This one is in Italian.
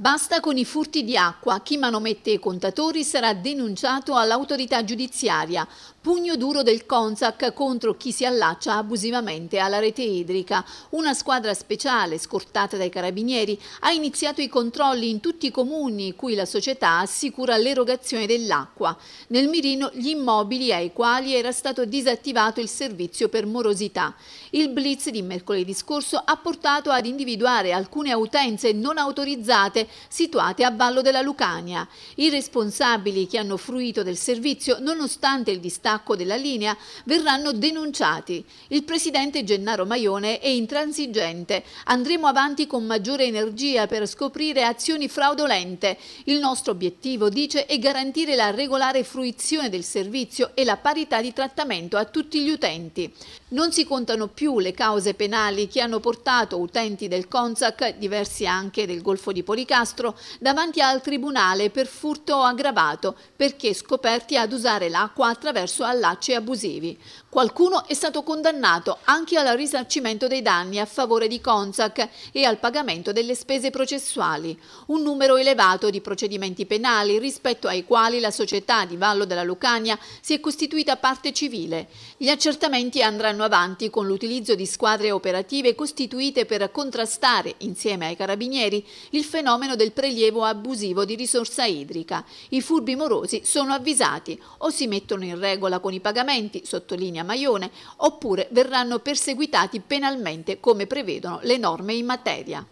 Basta con i furti di acqua, chi manomette i contatori sarà denunciato all'autorità giudiziaria. Pugno duro del Consac contro chi si allaccia abusivamente alla rete idrica. Una squadra speciale, scortata dai carabinieri, ha iniziato i controlli in tutti i comuni cui la società assicura l'erogazione dell'acqua. Nel mirino gli immobili ai quali era stato disattivato il servizio per morosità. Il blitz di mercoledì scorso ha portato ad individuare alcune utenze non autorizzate situate a Vallo della Lucania. I responsabili che hanno fruito del servizio, nonostante il distacco della linea, verranno denunciati. Il presidente Gennaro Maione è intransigente. Andremo avanti con maggiore energia per scoprire azioni fraudolente. Il nostro obiettivo, dice, è garantire la regolare fruizione del servizio e la parità di trattamento a tutti gli utenti. Non si contano più le cause penali che hanno portato utenti del CONSAC, diversi anche del Golfo di Policano, l'ergastolo davanti al tribunale per furto aggravato perché scoperti ad usare l'acqua attraverso allacci abusivi. Qualcuno è stato condannato anche al risarcimento dei danni a favore di Consac e al pagamento delle spese processuali, un numero elevato di procedimenti penali rispetto ai quali la società di Vallo della Lucania si è costituita parte civile. Gli accertamenti andranno avanti con l'utilizzo di squadre operative costituite per contrastare, insieme ai carabinieri, il fenomeno fenomeno del prelievo abusivo di risorsa idrica. I furbi morosi sono avvisati o si mettono in regola con i pagamenti, sottolinea Maione, oppure verranno perseguitati penalmente come prevedono le norme in materia.